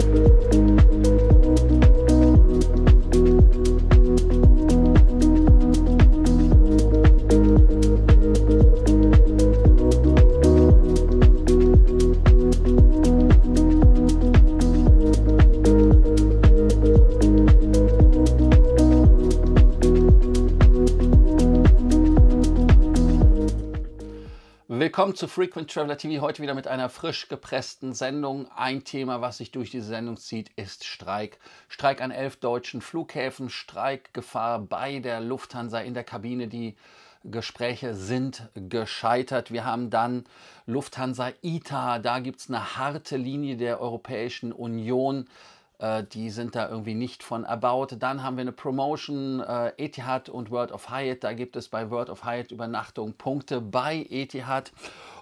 Thank you. zu Frequent Traveler TV heute wieder mit einer frisch gepressten Sendung. Ein Thema, was sich durch diese Sendung zieht, ist Streik. Streik an elf deutschen Flughäfen, Streikgefahr bei der Lufthansa in der Kabine, die Gespräche sind gescheitert. Wir haben dann Lufthansa ITA, da gibt es eine harte Linie der Europäischen Union äh, die sind da irgendwie nicht von erbaut. Dann haben wir eine Promotion, äh, Etihad und World of Hyatt. Da gibt es bei World of Hyatt Übernachtung Punkte bei Etihad.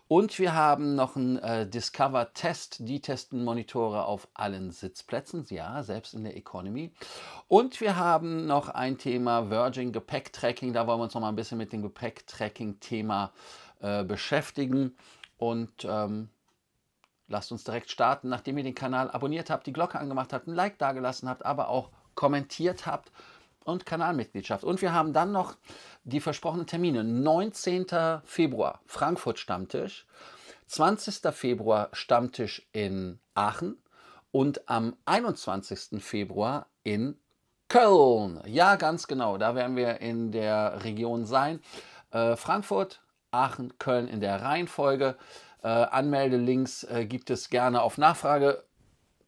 Und wir haben noch einen äh, Discover Test. Die testen Monitore auf allen Sitzplätzen, ja, selbst in der Economy. Und wir haben noch ein Thema Virgin Gepäcktracking. Da wollen wir uns noch mal ein bisschen mit dem Gepäcktracking-Thema äh, beschäftigen. Und ähm, Lasst uns direkt starten, nachdem ihr den Kanal abonniert habt, die Glocke angemacht habt, ein Like dagelassen habt, aber auch kommentiert habt und Kanalmitgliedschaft. Und wir haben dann noch die versprochenen Termine. 19. Februar Frankfurt Stammtisch, 20. Februar Stammtisch in Aachen und am 21. Februar in Köln. Ja, ganz genau, da werden wir in der Region sein. Äh, Frankfurt, Aachen, Köln in der Reihenfolge. Äh, Anmeldelinks äh, gibt es gerne auf Nachfrage.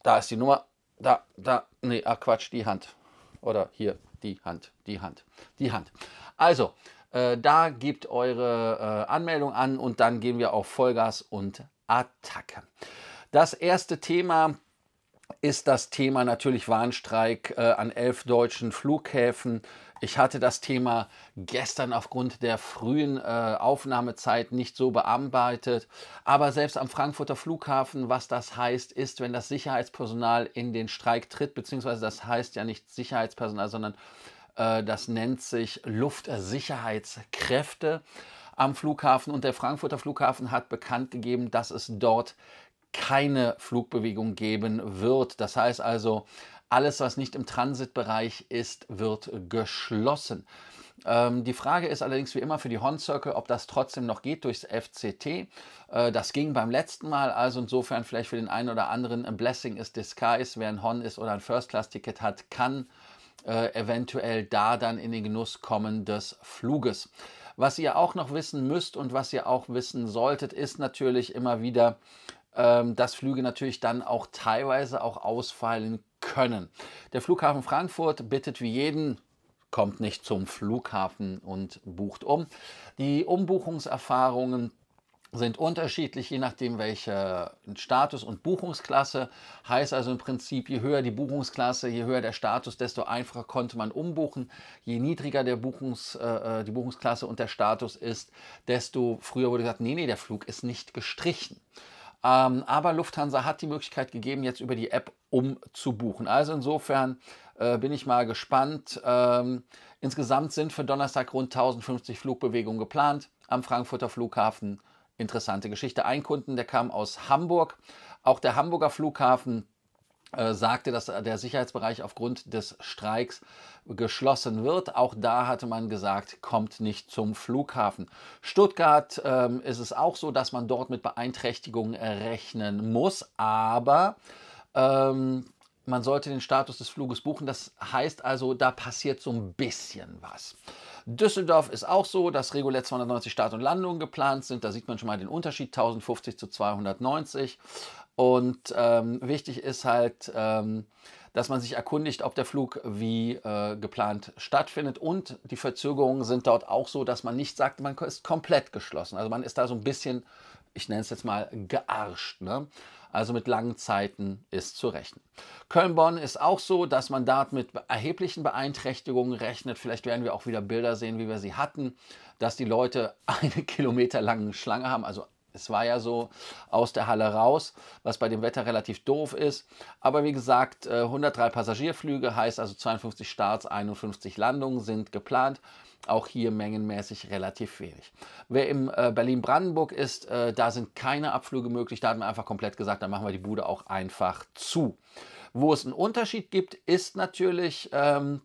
Da ist die Nummer. Da, da, nee, ah Quatsch, die Hand. Oder hier, die Hand, die Hand, die Hand. Also, äh, da gebt eure äh, Anmeldung an und dann gehen wir auf Vollgas und Attacke. Das erste Thema ist das Thema natürlich Warnstreik äh, an elf deutschen Flughäfen. Ich hatte das Thema gestern aufgrund der frühen äh, Aufnahmezeit nicht so bearbeitet. Aber selbst am Frankfurter Flughafen, was das heißt, ist, wenn das Sicherheitspersonal in den Streik tritt, beziehungsweise das heißt ja nicht Sicherheitspersonal, sondern äh, das nennt sich Luftsicherheitskräfte am Flughafen. Und der Frankfurter Flughafen hat bekannt gegeben, dass es dort keine Flugbewegung geben wird. Das heißt also, alles, was nicht im Transitbereich ist, wird geschlossen. Ähm, die Frage ist allerdings wie immer für die Horn Circle, ob das trotzdem noch geht durchs FCT. Äh, das ging beim letzten Mal, also insofern vielleicht für den einen oder anderen ein Blessing ist Disguise. Wer ein Horn ist oder ein First-Class-Ticket hat, kann äh, eventuell da dann in den Genuss kommen des Fluges. Was ihr auch noch wissen müsst und was ihr auch wissen solltet, ist natürlich immer wieder, ähm, dass Flüge natürlich dann auch teilweise auch ausfallen können. Der Flughafen Frankfurt bittet wie jeden kommt nicht zum Flughafen und bucht um. Die Umbuchungserfahrungen sind unterschiedlich, je nachdem welche Status und Buchungsklasse. Heißt also im Prinzip, je höher die Buchungsklasse, je höher der Status, desto einfacher konnte man umbuchen. Je niedriger der Buchungs, äh, die Buchungsklasse und der Status ist, desto früher wurde gesagt, nee, nee, der Flug ist nicht gestrichen. Ähm, aber Lufthansa hat die Möglichkeit gegeben, jetzt über die App umzubuchen. Also insofern äh, bin ich mal gespannt. Ähm, insgesamt sind für Donnerstag rund 1050 Flugbewegungen geplant am Frankfurter Flughafen. Interessante Geschichte. Ein Kunden, der kam aus Hamburg. Auch der Hamburger Flughafen äh, sagte, dass der Sicherheitsbereich aufgrund des Streiks geschlossen wird. Auch da hatte man gesagt, kommt nicht zum Flughafen. Stuttgart ähm, ist es auch so, dass man dort mit Beeinträchtigungen rechnen muss, aber ähm, man sollte den Status des Fluges buchen. Das heißt also, da passiert so ein bisschen was. Düsseldorf ist auch so, dass regulär 290 Start und Landungen geplant sind. Da sieht man schon mal den Unterschied 1050 zu 290. Und ähm, wichtig ist halt, ähm, dass man sich erkundigt, ob der Flug wie äh, geplant stattfindet. Und die Verzögerungen sind dort auch so, dass man nicht sagt, man ist komplett geschlossen. Also man ist da so ein bisschen, ich nenne es jetzt mal, gearscht. Ne? Also mit langen Zeiten ist zu rechnen. Köln-Bonn ist auch so, dass man dort mit erheblichen Beeinträchtigungen rechnet. Vielleicht werden wir auch wieder Bilder sehen, wie wir sie hatten, dass die Leute eine Kilometer Schlange haben, also es war ja so aus der Halle raus, was bei dem Wetter relativ doof ist. Aber wie gesagt, 103 äh, Passagierflüge heißt also 52 Starts, 51 Landungen sind geplant. Auch hier mengenmäßig relativ wenig. Wer im äh, Berlin-Brandenburg ist, äh, da sind keine Abflüge möglich. Da hat man einfach komplett gesagt, dann machen wir die Bude auch einfach zu. Wo es einen Unterschied gibt, ist natürlich ähm,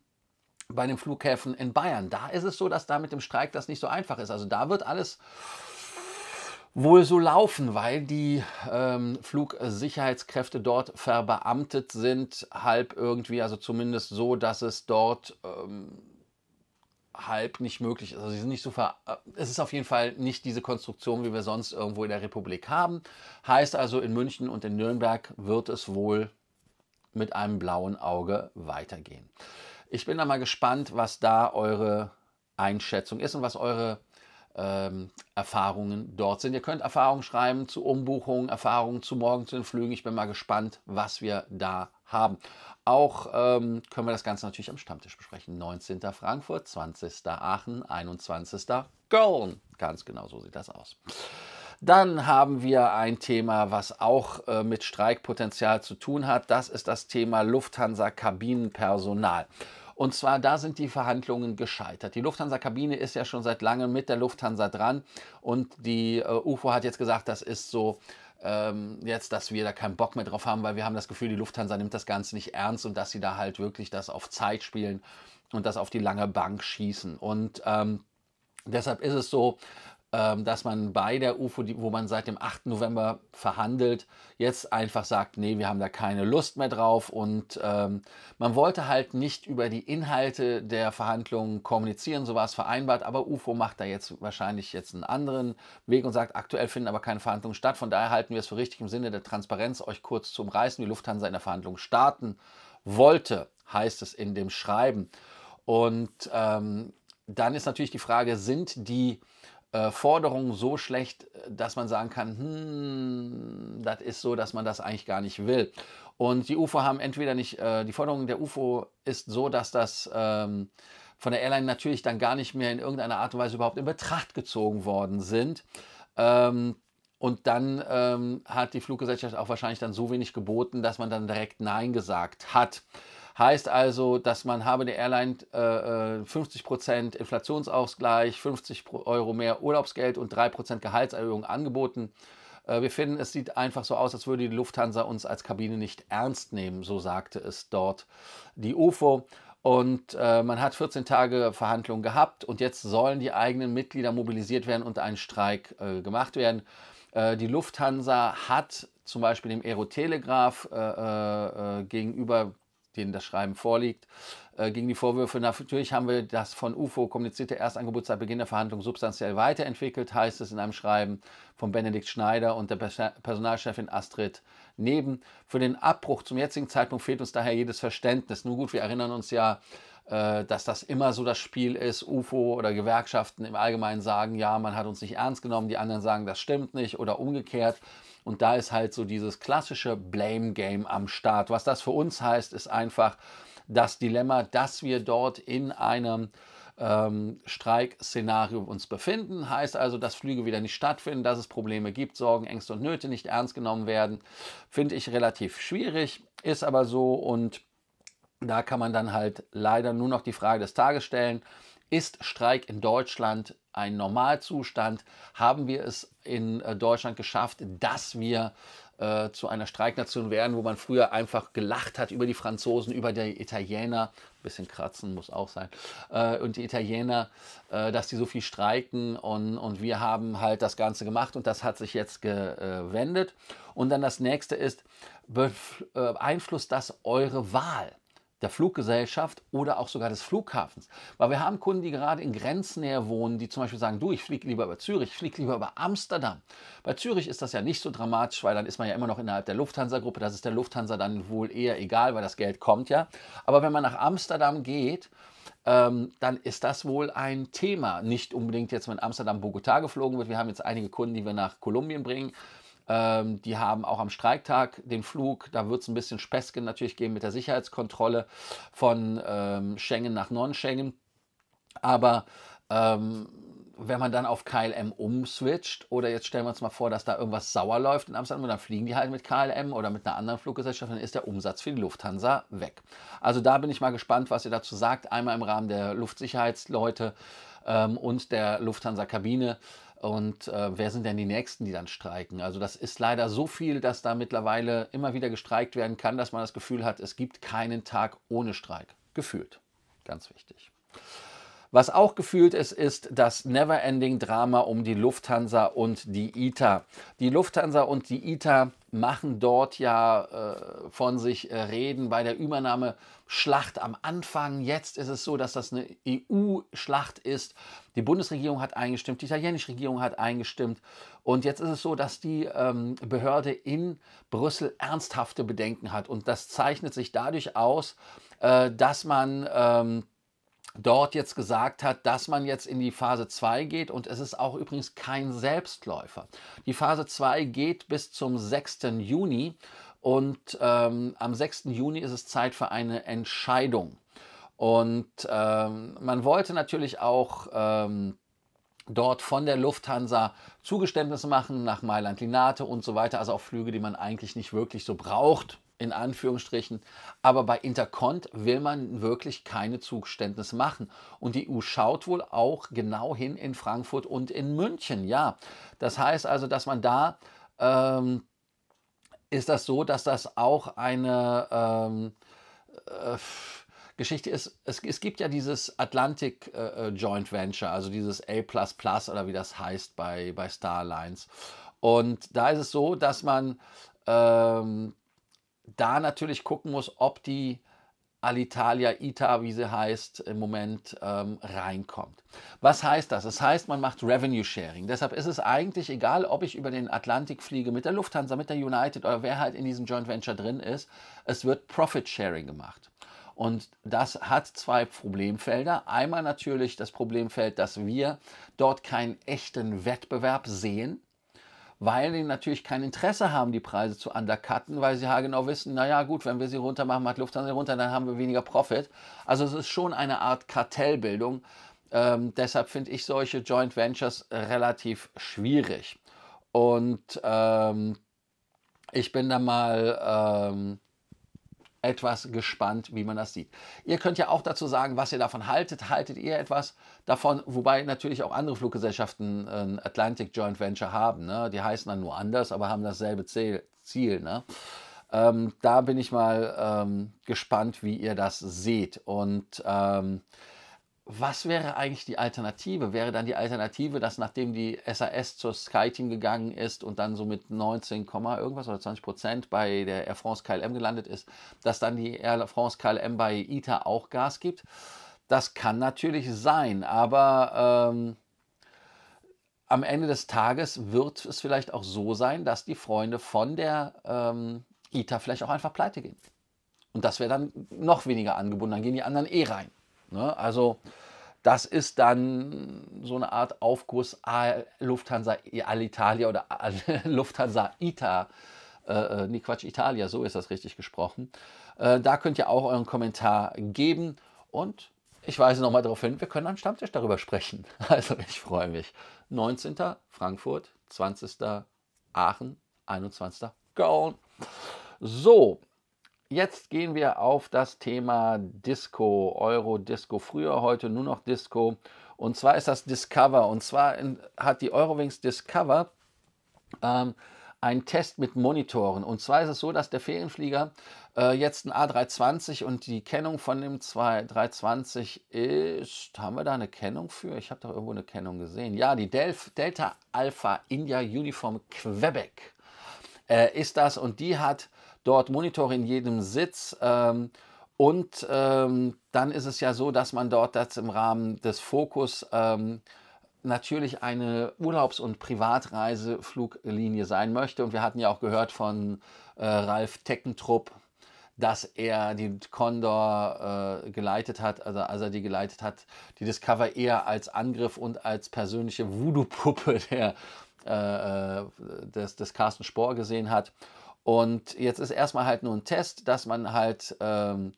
bei den Flughäfen in Bayern. Da ist es so, dass da mit dem Streik das nicht so einfach ist. Also da wird alles wohl so laufen, weil die ähm, Flugsicherheitskräfte dort verbeamtet sind, halb irgendwie, also zumindest so, dass es dort ähm, halb nicht möglich ist. Also sie sind nicht so ver äh, es ist auf jeden Fall nicht diese Konstruktion, wie wir sonst irgendwo in der Republik haben. Heißt also, in München und in Nürnberg wird es wohl mit einem blauen Auge weitergehen. Ich bin da mal gespannt, was da eure Einschätzung ist und was eure ähm, Erfahrungen dort sind. Ihr könnt Erfahrungen schreiben zu Umbuchungen, Erfahrungen zu morgen zu den Flügen. Ich bin mal gespannt, was wir da haben. Auch ähm, können wir das Ganze natürlich am Stammtisch besprechen. 19. Frankfurt, 20. Aachen, 21. Köln. Ganz genau so sieht das aus. Dann haben wir ein Thema, was auch äh, mit Streikpotenzial zu tun hat. Das ist das Thema Lufthansa-Kabinenpersonal. Und zwar, da sind die Verhandlungen gescheitert. Die Lufthansa-Kabine ist ja schon seit langem mit der Lufthansa dran und die äh, UFO hat jetzt gesagt, das ist so ähm, jetzt, dass wir da keinen Bock mehr drauf haben, weil wir haben das Gefühl, die Lufthansa nimmt das Ganze nicht ernst und dass sie da halt wirklich das auf Zeit spielen und das auf die lange Bank schießen. Und ähm, Deshalb ist es so, ähm, dass man bei der UFO, wo man seit dem 8. November verhandelt, jetzt einfach sagt, nee, wir haben da keine Lust mehr drauf. Und ähm, man wollte halt nicht über die Inhalte der Verhandlungen kommunizieren, so war es vereinbart. Aber UFO macht da jetzt wahrscheinlich jetzt einen anderen Weg und sagt, aktuell finden aber keine Verhandlungen statt. Von daher halten wir es für richtig im Sinne der Transparenz, euch kurz zu umreißen, wie Lufthansa in der Verhandlung starten wollte, heißt es in dem Schreiben. Und ähm, dann ist natürlich die Frage, sind die äh, Forderungen so schlecht, äh, dass man sagen kann, hm, das ist so, dass man das eigentlich gar nicht will. Und die UFO haben entweder nicht, äh, die Forderung der UFO ist so, dass das ähm, von der Airline natürlich dann gar nicht mehr in irgendeiner Art und Weise überhaupt in Betracht gezogen worden sind. Ähm, und dann ähm, hat die Fluggesellschaft auch wahrscheinlich dann so wenig geboten, dass man dann direkt Nein gesagt hat. Heißt also, dass man habe der Airline äh, 50% äh, Inflationsausgleich, 50 Euro mehr Urlaubsgeld und 3% Gehaltserhöhung angeboten. Äh, wir finden, es sieht einfach so aus, als würde die Lufthansa uns als Kabine nicht ernst nehmen, so sagte es dort die UFO. Und äh, man hat 14 Tage Verhandlungen gehabt und jetzt sollen die eigenen Mitglieder mobilisiert werden und ein Streik äh, gemacht werden. Äh, die Lufthansa hat zum Beispiel dem Aerotelegraph äh, gegenüber denen das Schreiben vorliegt, äh, gegen die Vorwürfe, natürlich haben wir das von UFO kommunizierte Erstangebot seit Beginn der Verhandlung substanziell weiterentwickelt, heißt es in einem Schreiben von Benedikt Schneider und der Personalchefin Astrid Neben. Für den Abbruch zum jetzigen Zeitpunkt fehlt uns daher jedes Verständnis. Nun gut, wir erinnern uns ja, äh, dass das immer so das Spiel ist. UFO oder Gewerkschaften im Allgemeinen sagen, ja, man hat uns nicht ernst genommen, die anderen sagen, das stimmt nicht oder umgekehrt. Und da ist halt so dieses klassische Blame Game am Start. Was das für uns heißt, ist einfach das Dilemma, dass wir dort in einem ähm, Streikszenario uns befinden. Heißt also, dass Flüge wieder nicht stattfinden, dass es Probleme gibt, Sorgen, Ängste und Nöte nicht ernst genommen werden. Finde ich relativ schwierig, ist aber so und da kann man dann halt leider nur noch die Frage des Tages stellen. Ist Streik in Deutschland ein Normalzustand? Haben wir es in äh, Deutschland geschafft, dass wir äh, zu einer Streiknation werden, wo man früher einfach gelacht hat über die Franzosen, über die Italiener? Ein bisschen kratzen muss auch sein. Äh, und die Italiener, dass die so viel streiken und, und wir haben halt das Ganze gemacht und das hat sich jetzt gewendet. Und dann das nächste ist, beeinflusst das eure Wahl? der Fluggesellschaft oder auch sogar des Flughafens. Weil wir haben Kunden, die gerade in Grenznähe wohnen, die zum Beispiel sagen, du, ich fliege lieber über Zürich, ich fliege lieber über Amsterdam. Bei Zürich ist das ja nicht so dramatisch, weil dann ist man ja immer noch innerhalb der Lufthansa-Gruppe. Das ist der Lufthansa dann wohl eher egal, weil das Geld kommt ja. Aber wenn man nach Amsterdam geht, ähm, dann ist das wohl ein Thema. Nicht unbedingt jetzt, wenn Amsterdam-Bogotá geflogen wird. Wir haben jetzt einige Kunden, die wir nach Kolumbien bringen ähm, die haben auch am Streiktag den Flug. Da wird es ein bisschen Späßchen natürlich geben mit der Sicherheitskontrolle von ähm, Schengen nach Non-Schengen. Aber ähm, wenn man dann auf KLM umswitcht oder jetzt stellen wir uns mal vor, dass da irgendwas sauer läuft in Amsterdam und dann fliegen die halt mit KLM oder mit einer anderen Fluggesellschaft, dann ist der Umsatz für die Lufthansa weg. Also da bin ich mal gespannt, was ihr dazu sagt. Einmal im Rahmen der Luftsicherheitsleute ähm, und der Lufthansa-Kabine und äh, wer sind denn die Nächsten, die dann streiken? Also das ist leider so viel, dass da mittlerweile immer wieder gestreikt werden kann, dass man das Gefühl hat, es gibt keinen Tag ohne Streik. Gefühlt. Ganz wichtig. Was auch gefühlt ist, ist das Neverending-Drama um die Lufthansa und die ITA. Die Lufthansa und die ITA machen dort ja äh, von sich äh, reden bei der Übernahme Schlacht am Anfang. Jetzt ist es so, dass das eine EU-Schlacht ist. Die Bundesregierung hat eingestimmt, die italienische Regierung hat eingestimmt. Und jetzt ist es so, dass die ähm, Behörde in Brüssel ernsthafte Bedenken hat. Und das zeichnet sich dadurch aus, äh, dass man... Ähm, dort jetzt gesagt hat, dass man jetzt in die Phase 2 geht und es ist auch übrigens kein Selbstläufer. Die Phase 2 geht bis zum 6. Juni und ähm, am 6. Juni ist es Zeit für eine Entscheidung. Und ähm, man wollte natürlich auch ähm, dort von der Lufthansa Zugeständnisse machen nach Mailand Linate und so weiter, also auch Flüge, die man eigentlich nicht wirklich so braucht in Anführungsstrichen. Aber bei Intercont will man wirklich keine Zugeständnisse machen. Und die EU schaut wohl auch genau hin in Frankfurt und in München. Ja, das heißt also, dass man da ähm, ist das so, dass das auch eine ähm, äh, Geschichte ist. Es, es, gibt ja dieses Atlantic äh, äh Joint Venture, also dieses A oder wie das heißt bei, bei Starlines. Und da ist es so, dass man ähm, da natürlich gucken muss, ob die Alitalia, ITA, wie sie heißt, im Moment ähm, reinkommt. Was heißt das? Das heißt, man macht Revenue Sharing. Deshalb ist es eigentlich egal, ob ich über den Atlantik fliege mit der Lufthansa, mit der United oder wer halt in diesem Joint Venture drin ist. Es wird Profit Sharing gemacht. Und das hat zwei Problemfelder. Einmal natürlich das Problemfeld, dass wir dort keinen echten Wettbewerb sehen weil die natürlich kein Interesse haben, die Preise zu undercutten, weil sie genau wissen, naja gut, wenn wir sie runter machen, macht Lufthansa runter, dann haben wir weniger Profit. Also es ist schon eine Art Kartellbildung. Ähm, deshalb finde ich solche Joint Ventures äh, relativ schwierig. Und ähm, ich bin da mal ähm, etwas gespannt, wie man das sieht. Ihr könnt ja auch dazu sagen, was ihr davon haltet. Haltet ihr etwas davon? Wobei natürlich auch andere Fluggesellschaften ein ähm, Atlantic Joint Venture haben. Ne? Die heißen dann nur anders, aber haben dasselbe Ziel. Ne? Ähm, da bin ich mal ähm, gespannt, wie ihr das seht. Und ähm, was wäre eigentlich die Alternative? Wäre dann die Alternative, dass nachdem die SAS zur Skyteam gegangen ist und dann so mit 19, irgendwas oder 20 Prozent bei der Air France KLM gelandet ist, dass dann die Air France KLM bei ITA auch Gas gibt? Das kann natürlich sein, aber ähm, am Ende des Tages wird es vielleicht auch so sein, dass die Freunde von der ähm, ITA vielleicht auch einfach pleite gehen. Und das wäre dann noch weniger angebunden, dann gehen die anderen eh rein. Ne? Also das ist dann so eine Art Aufguss ah, Lufthansa Alitalia oder Lufthansa Ita. Äh, äh, nee, Quatsch, Italia, so ist das richtig gesprochen. Äh, da könnt ihr auch euren Kommentar geben und ich weise nochmal darauf hin, wir können am Stammtisch darüber sprechen. Also ich freue mich. 19. Frankfurt, 20. Aachen, 21. Köln. So, Jetzt gehen wir auf das Thema Disco, Euro Disco, früher, heute nur noch Disco. Und zwar ist das Discover. Und zwar hat die Eurowings Discover ähm, einen Test mit Monitoren. Und zwar ist es so, dass der Ferienflieger äh, jetzt ein A320 und die Kennung von dem 320 ist. Haben wir da eine Kennung für? Ich habe doch irgendwo eine Kennung gesehen. Ja, die Delf, Delta Alpha India Uniform Quebec äh, ist das. Und die hat dort Monitore in jedem Sitz. Ähm, und ähm, dann ist es ja so, dass man dort das im Rahmen des Fokus ähm, natürlich eine Urlaubs- und Privatreisefluglinie sein möchte. Und wir hatten ja auch gehört von äh, Ralf Teckentrupp, dass er die Condor äh, geleitet hat, also als er die geleitet hat, die Discover eher als Angriff und als persönliche Voodoo-Puppe äh, äh, des, des Carsten Spohr gesehen hat. Und jetzt ist erstmal halt nur ein Test, dass man halt ähm,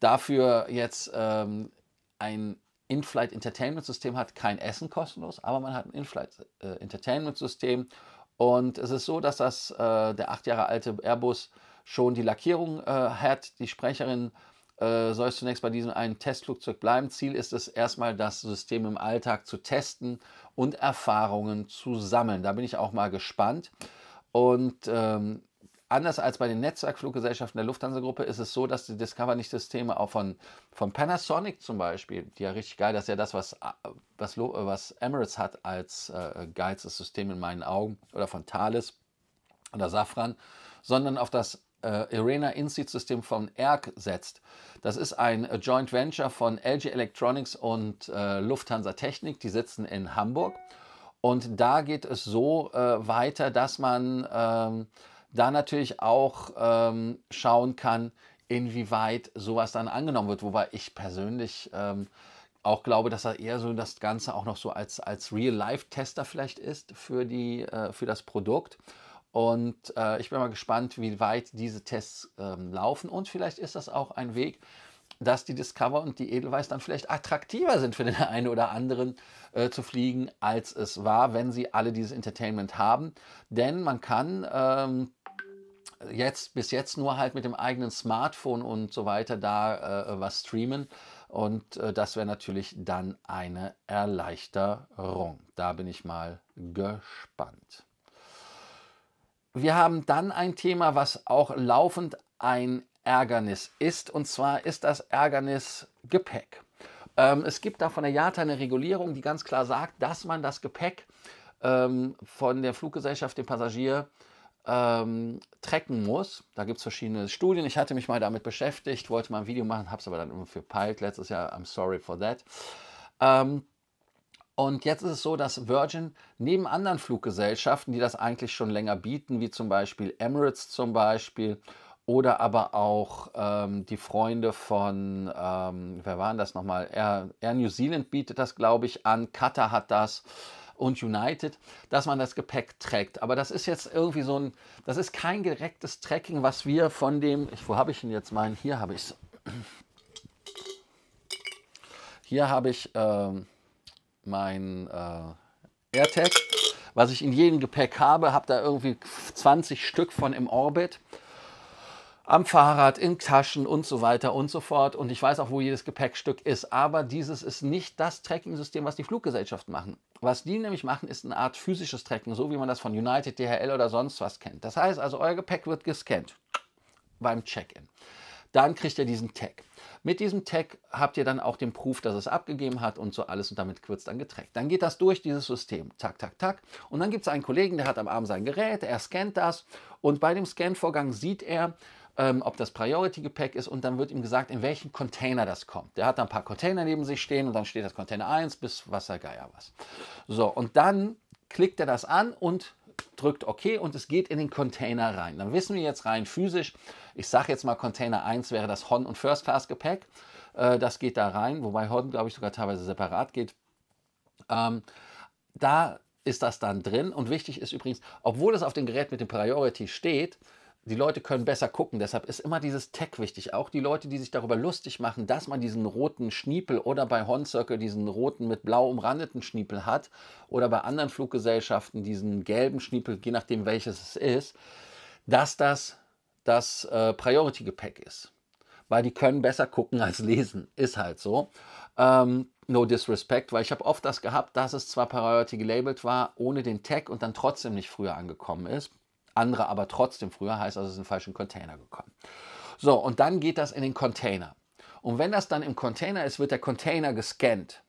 dafür jetzt ähm, ein In-Flight Entertainment System hat, kein Essen kostenlos, aber man hat ein In-Flight äh, Entertainment System. Und es ist so, dass das äh, der acht Jahre alte Airbus schon die Lackierung äh, hat. Die Sprecherin äh, soll es zunächst bei diesem einen Testflugzeug bleiben. Ziel ist es erstmal, das System im Alltag zu testen und Erfahrungen zu sammeln. Da bin ich auch mal gespannt. Und ähm, Anders als bei den Netzwerkfluggesellschaften der Lufthansa-Gruppe ist es so, dass die Discover nicht Systeme auch von, von Panasonic zum Beispiel, die ja richtig geil, das ist ja das, was, äh, was, äh, was Emirates hat als äh, geilstes System in meinen Augen, oder von Thales oder Safran, sondern auf das äh, Arena Inseed-System von ERG setzt. Das ist ein äh, Joint Venture von LG Electronics und äh, Lufthansa Technik, die sitzen in Hamburg. Und da geht es so äh, weiter, dass man... Ähm, da natürlich auch ähm, schauen kann, inwieweit sowas dann angenommen wird. Wobei ich persönlich ähm, auch glaube, dass er eher so das Ganze auch noch so als, als Real-Life-Tester vielleicht ist für, die, äh, für das Produkt. Und äh, ich bin mal gespannt, wie weit diese Tests ähm, laufen. Und vielleicht ist das auch ein Weg, dass die Discover und die Edelweiss dann vielleicht attraktiver sind für den einen oder anderen äh, zu fliegen, als es war, wenn sie alle dieses Entertainment haben. Denn man kann ähm, jetzt bis jetzt nur halt mit dem eigenen Smartphone und so weiter da äh, was streamen. Und äh, das wäre natürlich dann eine Erleichterung. Da bin ich mal gespannt. Wir haben dann ein Thema, was auch laufend ein Ärgernis ist. Und zwar ist das Ärgernis Gepäck. Ähm, es gibt da von der JATA eine Regulierung, die ganz klar sagt, dass man das Gepäck ähm, von der Fluggesellschaft dem Passagier ähm, trecken muss. Da gibt es verschiedene Studien. Ich hatte mich mal damit beschäftigt, wollte mal ein Video machen, habe es aber dann für peilt. letztes Jahr. I'm sorry for that. Ähm, und jetzt ist es so, dass Virgin neben anderen Fluggesellschaften, die das eigentlich schon länger bieten, wie zum Beispiel Emirates zum Beispiel oder aber auch ähm, die Freunde von, ähm, wer waren das nochmal? Air, Air New Zealand bietet das, glaube ich, an. Qatar hat das und United, dass man das Gepäck trägt. Aber das ist jetzt irgendwie so ein, das ist kein direktes Tracking, was wir von dem, ich, wo habe ich ihn jetzt meinen? Hier habe ich es. Hier habe ich ähm, mein äh, AirTag, was ich in jedem Gepäck habe, habe da irgendwie 20 Stück von im Orbit am Fahrrad, in Taschen und so weiter und so fort. Und ich weiß auch, wo jedes Gepäckstück ist. Aber dieses ist nicht das Tracking-System, was die Fluggesellschaften machen. Was die nämlich machen, ist eine Art physisches Tracking, so wie man das von United, DHL oder sonst was kennt. Das heißt also, euer Gepäck wird gescannt beim Check-in. Dann kriegt ihr diesen Tag. Mit diesem Tag habt ihr dann auch den Proof, dass es abgegeben hat und so alles und damit wird es dann getrackt. Dann geht das durch dieses System. Tak, tak, tak. Und dann gibt es einen Kollegen, der hat am Arm sein Gerät, er scannt das und bei dem Scanvorgang sieht er, ähm, ob das Priority-Gepäck ist und dann wird ihm gesagt, in welchen Container das kommt. Der hat da ein paar Container neben sich stehen und dann steht das Container 1 bis Wassergeier was. So, und dann klickt er das an und drückt OK und es geht in den Container rein. Dann wissen wir jetzt rein physisch, ich sage jetzt mal Container 1 wäre das Hon- und First-Class-Gepäck. Äh, das geht da rein, wobei Hon, glaube ich, sogar teilweise separat geht. Ähm, da ist das dann drin und wichtig ist übrigens, obwohl es auf dem Gerät mit dem Priority steht, die Leute können besser gucken. Deshalb ist immer dieses Tech wichtig. Auch die Leute, die sich darüber lustig machen, dass man diesen roten Schniepel oder bei Horn Circle diesen roten mit blau umrandeten Schniepel hat oder bei anderen Fluggesellschaften diesen gelben Schniepel, je nachdem welches es ist, dass das das äh, Priority-Gepäck ist. Weil die können besser gucken als lesen. Ist halt so. Ähm, no disrespect, weil ich habe oft das gehabt, dass es zwar Priority gelabelt war, ohne den Tag und dann trotzdem nicht früher angekommen ist andere aber trotzdem früher, heißt also, es ist in den falschen Container gekommen. So, und dann geht das in den Container. Und wenn das dann im Container ist, wird der Container gescannt.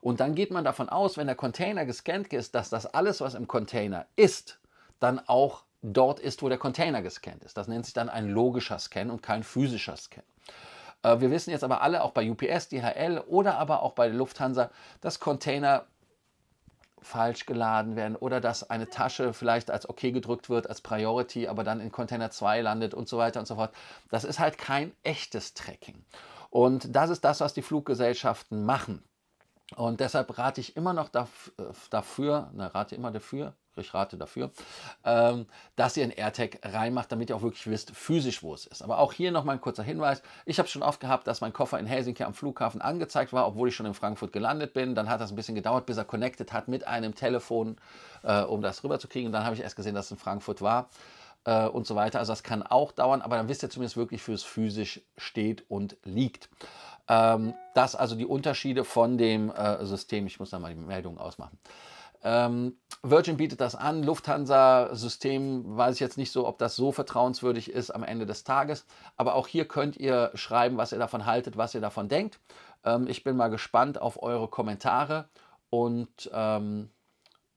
Und dann geht man davon aus, wenn der Container gescannt ist, dass das alles, was im Container ist, dann auch dort ist, wo der Container gescannt ist. Das nennt sich dann ein logischer Scan und kein physischer Scan. Äh, wir wissen jetzt aber alle, auch bei UPS, DHL oder aber auch bei Lufthansa, dass Container falsch geladen werden oder dass eine Tasche vielleicht als okay gedrückt wird, als Priority, aber dann in Container 2 landet und so weiter und so fort. Das ist halt kein echtes Tracking. Und das ist das, was die Fluggesellschaften machen. Und deshalb rate ich immer noch äh, dafür, na, ne, rate immer dafür, ich rate dafür, ähm, dass ihr ein AirTag reinmacht, damit ihr auch wirklich wisst, physisch, wo es ist. Aber auch hier nochmal ein kurzer Hinweis. Ich habe schon oft gehabt, dass mein Koffer in Helsinki am Flughafen angezeigt war, obwohl ich schon in Frankfurt gelandet bin. Dann hat das ein bisschen gedauert, bis er connected hat mit einem Telefon, äh, um das rüberzukriegen. dann habe ich erst gesehen, dass es in Frankfurt war äh, und so weiter. Also das kann auch dauern, aber dann wisst ihr zumindest wirklich, es physisch steht und liegt. Ähm, das also die Unterschiede von dem äh, System. Ich muss da mal die Meldung ausmachen. Ähm, Virgin bietet das an, Lufthansa-System weiß ich jetzt nicht so, ob das so vertrauenswürdig ist am Ende des Tages. Aber auch hier könnt ihr schreiben, was ihr davon haltet, was ihr davon denkt. Ähm, ich bin mal gespannt auf eure Kommentare und ähm,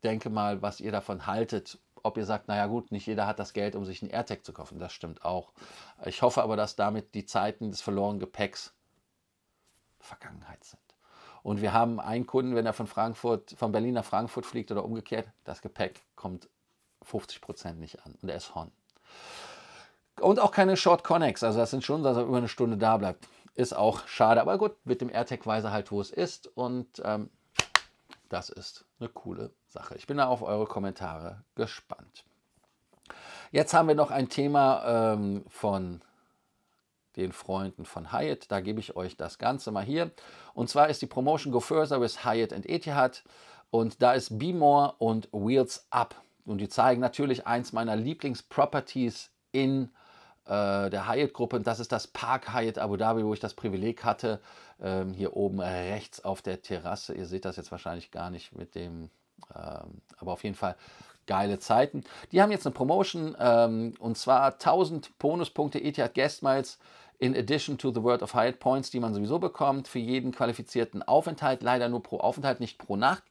denke mal, was ihr davon haltet. Ob ihr sagt, naja gut, nicht jeder hat das Geld, um sich einen AirTag zu kaufen. Das stimmt auch. Ich hoffe aber, dass damit die Zeiten des verlorenen Gepäcks Vergangenheit sind. Und wir haben einen Kunden, wenn er von Frankfurt, von Berlin nach Frankfurt fliegt oder umgekehrt, das Gepäck kommt 50 Prozent nicht an und er ist Horn. Und auch keine Short Connects, also das sind schon, dass er über eine Stunde da bleibt. Ist auch schade, aber gut, mit dem AirTag weiß er halt, wo es ist und ähm, das ist eine coole Sache. Ich bin da auf eure Kommentare gespannt. Jetzt haben wir noch ein Thema ähm, von den Freunden von Hyatt. Da gebe ich euch das Ganze mal hier. Und zwar ist die Promotion Go Further with Hyatt and Etihad. Und da ist Be More und Wheels Up. Und die zeigen natürlich eins meiner Lieblingsproperties in äh, der Hyatt-Gruppe. Und das ist das Park Hyatt Abu Dhabi, wo ich das Privileg hatte, ähm, hier oben rechts auf der Terrasse. Ihr seht das jetzt wahrscheinlich gar nicht mit dem, ähm, aber auf jeden Fall geile Zeiten. Die haben jetzt eine Promotion ähm, und zwar 1000 Bonuspunkte Etihad Guest Miles in addition to the World of Hyatt Points, die man sowieso bekommt, für jeden qualifizierten Aufenthalt, leider nur pro Aufenthalt, nicht pro Nacht.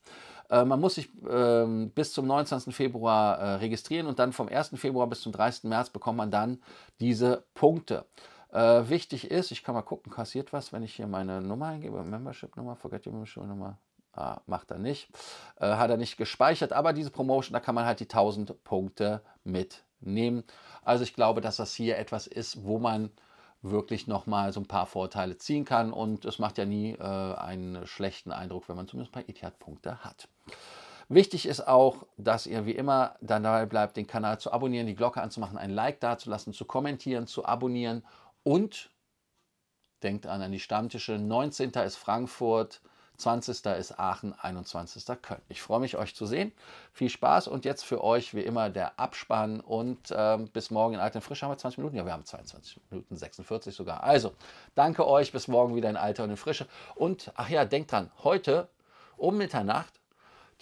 Äh, man muss sich äh, bis zum 29. Februar äh, registrieren und dann vom 1. Februar bis zum 30. März bekommt man dann diese Punkte. Äh, wichtig ist, ich kann mal gucken, kassiert was, wenn ich hier meine Nummer eingebe, Membership-Nummer, Forget Your Membership-Nummer, Ah, macht er nicht. Äh, hat er nicht gespeichert, aber diese Promotion, da kann man halt die 1000 Punkte mitnehmen. Also ich glaube, dass das hier etwas ist, wo man wirklich nochmal so ein paar Vorteile ziehen kann. Und es macht ja nie äh, einen schlechten Eindruck, wenn man zumindest ein paar Etihad-Punkte hat. Wichtig ist auch, dass ihr wie immer dann dabei bleibt, den Kanal zu abonnieren, die Glocke anzumachen, ein Like dazulassen, zu kommentieren, zu abonnieren und denkt an, an die Stammtische. 19. ist Frankfurt, 20. ist Aachen, 21. Köln. Ich freue mich, euch zu sehen. Viel Spaß und jetzt für euch wie immer der Abspann und äh, bis morgen in Alter und Frisch haben wir 20 Minuten. Ja, wir haben 22 Minuten, 46 sogar. Also, danke euch, bis morgen wieder in Alter und in Frische. Und, ach ja, denkt dran, heute um Mitternacht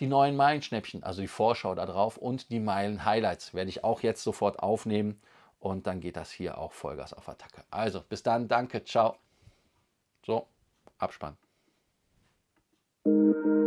die neuen Meilenschnäppchen, also die Vorschau da drauf und die Meilen-Highlights werde ich auch jetzt sofort aufnehmen und dann geht das hier auch Vollgas auf Attacke. Also, bis dann, danke, ciao. So, Abspann.